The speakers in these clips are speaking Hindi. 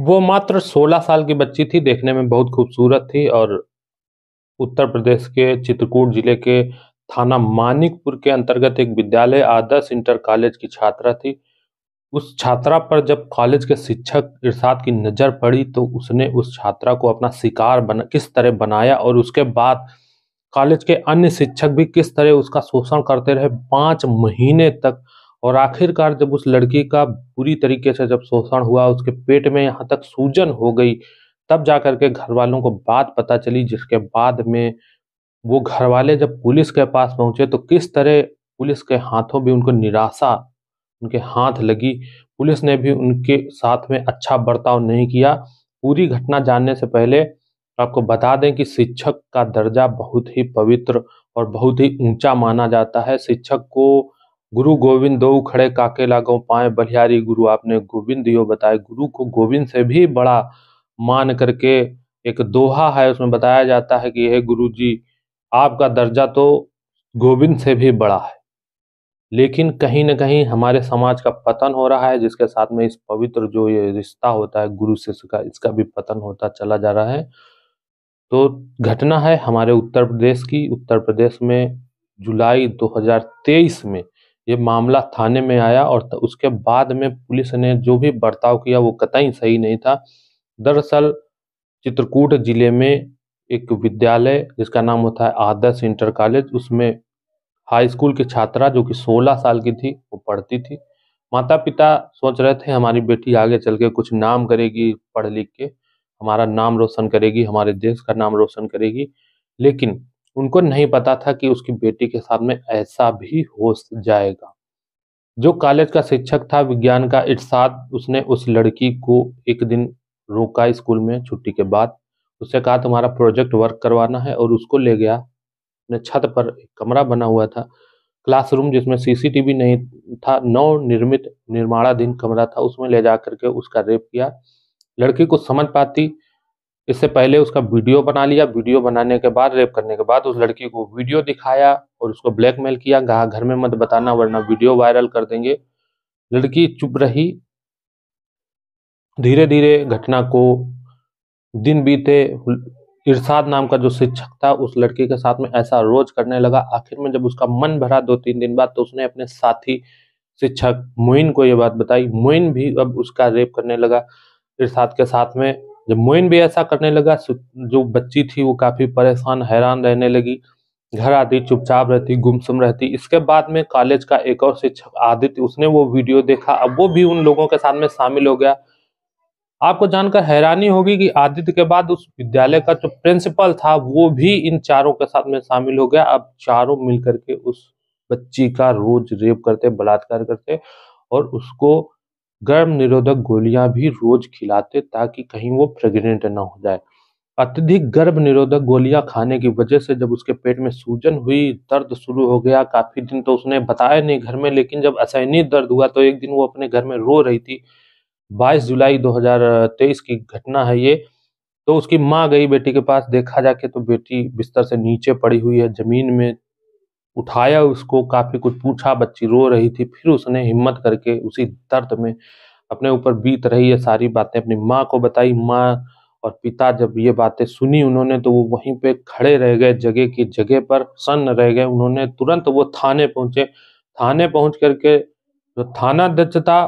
वो मात्र 16 साल की बच्ची थी देखने में बहुत खूबसूरत थी और उत्तर प्रदेश के चित्रकूट जिले के थाना मानिकपुर के अंतर्गत एक विद्यालय आदर्श इंटर कॉलेज की छात्रा थी उस छात्रा पर जब कॉलेज के शिक्षक इरशाद की नज़र पड़ी तो उसने उस छात्रा को अपना शिकार बना किस तरह बनाया और उसके बाद कॉलेज के अन्य शिक्षक भी किस तरह उसका शोषण करते रहे पाँच महीने तक और आखिरकार जब उस लड़की का बुरी तरीके से जब शोषण हुआ उसके पेट में यहाँ तक सूजन हो गई तब जा कर के घर वालों को बात पता चली जिसके बाद में वो घर वाले जब पुलिस के पास पहुंचे तो किस तरह पुलिस के हाथों भी उनको निराशा उनके हाथ लगी पुलिस ने भी उनके साथ में अच्छा बर्ताव नहीं किया पूरी घटना जानने से पहले आपको बता दें कि शिक्षक का दर्जा बहुत ही पवित्र और बहुत ही ऊंचा माना जाता है शिक्षक को गुरु गोविंद दो खड़े काके लागो पाए बलिहारी गुरु आपने गोविंद यो बताए गुरु को गोविंद से भी बड़ा मान करके एक दोहा है उसमें बताया जाता है कि हे गुरु जी आपका दर्जा तो गोविंद से भी बड़ा है लेकिन कहीं ना कहीं हमारे समाज का पतन हो रहा है जिसके साथ में इस पवित्र जो ये रिश्ता होता है गुरु शिष्य का इसका भी पतन होता चला जा रहा है तो घटना है हमारे उत्तर प्रदेश की उत्तर प्रदेश में जुलाई 2023 में ये मामला थाने में आया और उसके बाद में पुलिस ने जो भी बर्ताव किया वो कतई सही नहीं था दरअसल चित्रकूट जिले में एक विद्यालय जिसका नाम होता है आदर्श इंटर कॉलेज उसमें हाई स्कूल की छात्रा जो कि 16 साल की थी वो पढ़ती थी माता पिता सोच रहे थे हमारी बेटी आगे चल के कुछ नाम करेगी पढ़ लिख के हमारा नाम रोशन करेगी हमारे देश का नाम रोशन करेगी लेकिन उनको नहीं पता था कि उसकी बेटी के साथ में ऐसा भी हो जाएगा जो कॉलेज का शिक्षक था विज्ञान का इर्साद उसने उस लड़की को एक दिन रोका स्कूल में छुट्टी के बाद उससे कहा तुम्हारा प्रोजेक्ट वर्क करवाना है और उसको ले गया अपने छत पर एक कमरा बना हुआ था क्लासरूम जिसमें सीसीटीवी नहीं था नव निर्मित निर्माणाधीन कमरा था उसमें ले जा करके उसका रेप किया लड़की को समझ पाती इससे पहले उसका वीडियो बना लिया वीडियो बनाने के बाद रेप करने के बाद उस लड़की को वीडियो दिखाया और उसको ब्लैकमेल किया कहा घर में मत बताना वरना वीडियो वायरल कर देंगे लड़की चुप रही धीरे धीरे घटना को दिन बीते इरशाद नाम का जो शिक्षक था उस लड़की के साथ में ऐसा रोज करने लगा आखिर में जब उसका मन भरा दो तीन दिन बाद तो उसने अपने साथी शिक्षक मोइन को ये बात बताई मोइन भी अब उसका रेप करने लगा इरशाद के साथ में जब मोइन भी ऐसा करने लगा जो बच्ची थी वो काफी परेशान हैरान रहने लगी घर आती चुपचाप रहती गुमसुम रहती इसके बाद में कॉलेज का एक और शिक्षक आदित्य उसने वो वीडियो देखा अब वो भी उन लोगों के साथ में शामिल हो गया आपको जानकर हैरानी होगी कि आदित्य के बाद उस विद्यालय का जो प्रिंसिपल था वो भी इन चारों के साथ में शामिल हो गया अब चारों मिलकर के उस बच्ची का रोज रेप करते बलात्कार करते और उसको गर्भ निरोधक गोलियां भी रोज खिलाते ताकि कहीं वो प्रेग्नेंट ना हो जाए अत्यधिक गर्भ निरोधक गोलियां खाने की वजह से जब उसके पेट में सूजन हुई दर्द शुरू हो गया काफी दिन तो उसने बताया नहीं घर में लेकिन जब असहनीय दर्द हुआ तो एक दिन वो अपने घर में रो रही थी 22 जुलाई 2023 की घटना है ये तो उसकी माँ गई बेटी के पास देखा जाके तो बेटी बिस्तर से नीचे पड़ी हुई है जमीन में उठाया उसको काफी कुछ पूछा बच्ची रो रही थी फिर उसने हिम्मत करके उसी दर्द में अपने ऊपर बीत रही ये सारी बातें अपनी माँ को बताई माँ और पिता जब ये बातें सुनी उन्होंने तो वो वहीं पे खड़े रह गए जगह की जगह पर सन्न रह गए उन्होंने तुरंत वो थाने पहुंचे थाने पहुंच करके जो थानाध्यक्ष था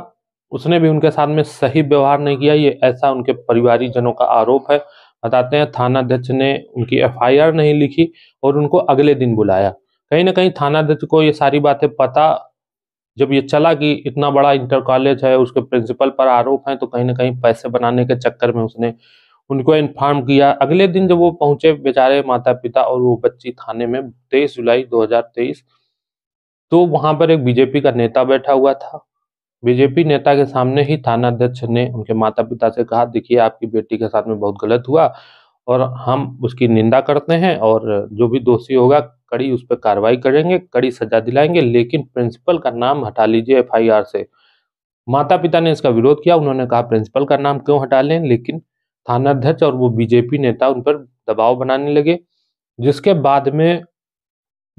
उसने भी उनके साथ में सही व्यवहार नहीं किया ये ऐसा उनके परिवारिक जनों का आरोप है बताते हैं थानाध्यक्ष ने उनकी एफ नहीं लिखी और उनको अगले दिन बुलाया कहीं ना कहीं थानाध्यक्ष को ये सारी बातें पता जब ये चला कि इतना बड़ा इंटर कॉलेज है उसके प्रिंसिपल पर आरोप है तो कहीं ना कहीं पैसे बनाने के चक्कर में उसने उनको इन्फॉर्म किया अगले दिन जब वो पहुंचे बेचारे माता पिता और वो बच्ची थाने में तेईस जुलाई दो तो वहां पर एक बीजेपी का नेता बैठा हुआ था बीजेपी नेता के सामने ही थाना अध्यक्ष ने उनके माता पिता से कहा देखिए आपकी बेटी के साथ में बहुत गलत हुआ और हम उसकी निंदा करते हैं और जो भी दोषी होगा कड़ी उस पर कार्रवाई करेंगे कड़ी सजा दिलाएंगे लेकिन प्रिंसिपल का नाम हटा लीजिए एफआईआर से माता पिता ने इसका विरोध किया उन्होंने कहा प्रिंसिपल का नाम क्यों हटा लें लेकिन थानाध्यक्ष और वो बीजेपी नेता उन पर दबाव बनाने लगे जिसके बाद में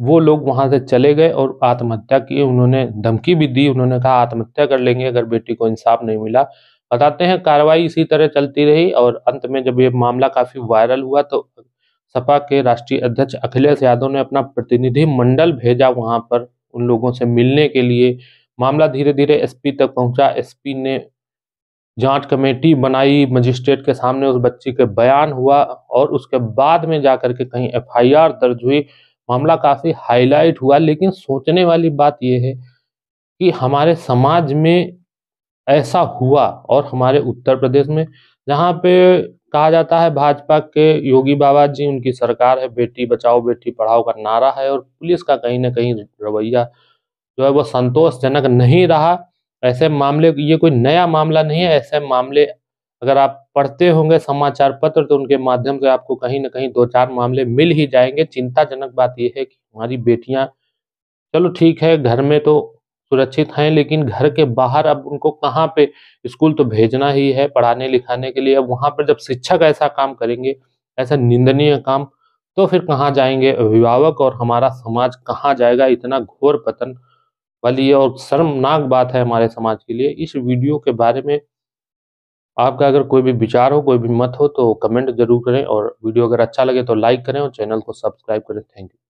वो लोग वहां से चले गए और आत्महत्या की उन्होंने धमकी भी दी उन्होंने कहा आत्महत्या कर लेंगे अगर बेटी को इंसाफ नहीं मिला बताते हैं कार्रवाई इसी तरह चलती रही और अंत में जब ये मामला काफी वायरल हुआ तो सपा के राष्ट्रीय अध्यक्ष अखिलेश यादव ने अपना प्रतिनिधि मंडल भेजा वहां पर उन लोगों से मिलने के लिए मामला धीरे धीरे एसपी तक पहुंचा एसपी ने जांच कमेटी बनाई मजिस्ट्रेट के सामने उस बच्ची के बयान हुआ और उसके बाद में जाकर के कहीं एफआईआर दर्ज हुई मामला काफ़ी हाईलाइट हुआ लेकिन सोचने वाली बात यह है कि हमारे समाज में ऐसा हुआ और हमारे उत्तर प्रदेश में जहाँ पे कहा जाता है भाजपा के योगी बाबा जी उनकी सरकार है बेटी बचाओ बेटी पढ़ाओ का नारा है और पुलिस का कहीं ना कहीं रवैया जो है वो संतोषजनक नहीं रहा ऐसे मामले ये कोई नया मामला नहीं है ऐसे मामले अगर आप पढ़ते होंगे समाचार पत्र तो उनके माध्यम से आपको कहीं ना कहीं दो चार मामले मिल ही जाएंगे चिंताजनक बात यह है कि हमारी बेटियां चलो ठीक है घर में तो सुरक्षित हैं लेकिन घर के बाहर अब उनको कहाँ पे स्कूल तो भेजना ही है पढ़ाने लिखाने के लिए अब वहाँ पर जब शिक्षक ऐसा काम करेंगे ऐसा निंदनीय काम तो फिर कहाँ जाएंगे अभिभावक और हमारा समाज कहाँ जाएगा इतना घोर पतन वाली और शर्मनाक बात है हमारे समाज के लिए इस वीडियो के बारे में आपका अगर कोई भी विचार हो कोई भी मत हो तो कमेंट जरूर करें और वीडियो अगर अच्छा लगे तो लाइक करें और चैनल को सब्सक्राइब करें थैंक यू